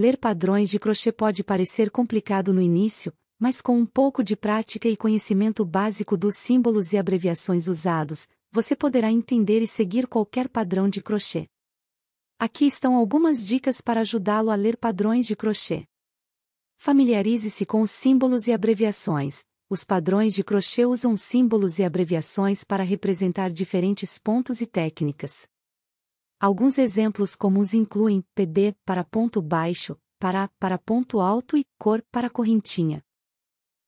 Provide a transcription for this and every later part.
Ler padrões de crochê pode parecer complicado no início, mas com um pouco de prática e conhecimento básico dos símbolos e abreviações usados, você poderá entender e seguir qualquer padrão de crochê. Aqui estão algumas dicas para ajudá-lo a ler padrões de crochê. Familiarize-se com os símbolos e abreviações. Os padrões de crochê usam símbolos e abreviações para representar diferentes pontos e técnicas. Alguns exemplos comuns incluem pb para ponto baixo, para para ponto alto e cor para correntinha.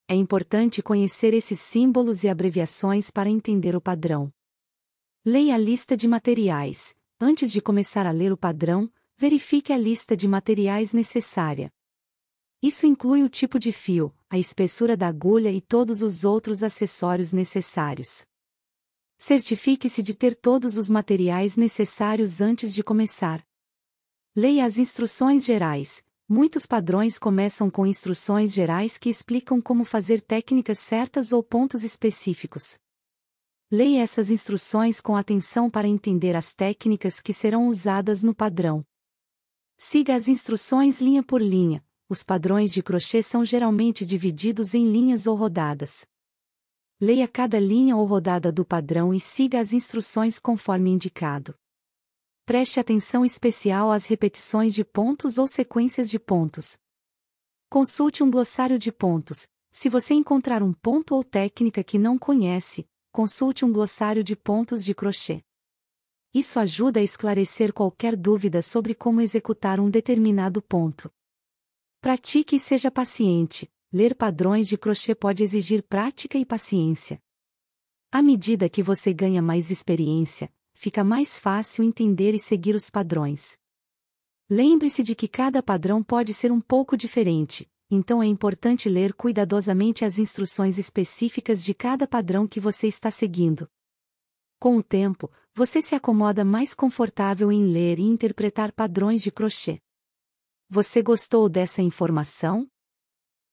É importante conhecer esses símbolos e abreviações para entender o padrão. Leia a lista de materiais. Antes de começar a ler o padrão, verifique a lista de materiais necessária. Isso inclui o tipo de fio, a espessura da agulha e todos os outros acessórios necessários. Certifique-se de ter todos os materiais necessários antes de começar. Leia as instruções gerais. Muitos padrões começam com instruções gerais que explicam como fazer técnicas certas ou pontos específicos. Leia essas instruções com atenção para entender as técnicas que serão usadas no padrão. Siga as instruções linha por linha. Os padrões de crochê são geralmente divididos em linhas ou rodadas. Leia cada linha ou rodada do padrão e siga as instruções conforme indicado. Preste atenção especial às repetições de pontos ou sequências de pontos. Consulte um glossário de pontos. Se você encontrar um ponto ou técnica que não conhece, consulte um glossário de pontos de crochê. Isso ajuda a esclarecer qualquer dúvida sobre como executar um determinado ponto. Pratique e seja paciente, Ler padrões de crochê pode exigir prática e paciência. À medida que você ganha mais experiência, fica mais fácil entender e seguir os padrões. Lembre-se de que cada padrão pode ser um pouco diferente, então é importante ler cuidadosamente as instruções específicas de cada padrão que você está seguindo. Com o tempo, você se acomoda mais confortável em ler e interpretar padrões de crochê. Você gostou dessa informação?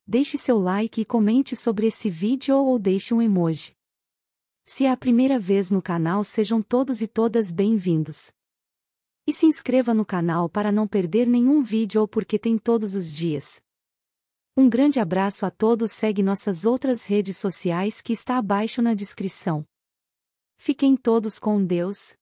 deixe seu like e comente sobre esse vídeo ou deixe um emoji. Se é a primeira vez no canal, sejam todos e todas bem-vindos. E se inscreva no canal para não perder nenhum vídeo ou porque tem todos os dias. Um grande abraço a todos, segue nossas outras redes sociais que está abaixo na descrição. Fiquem todos com Deus.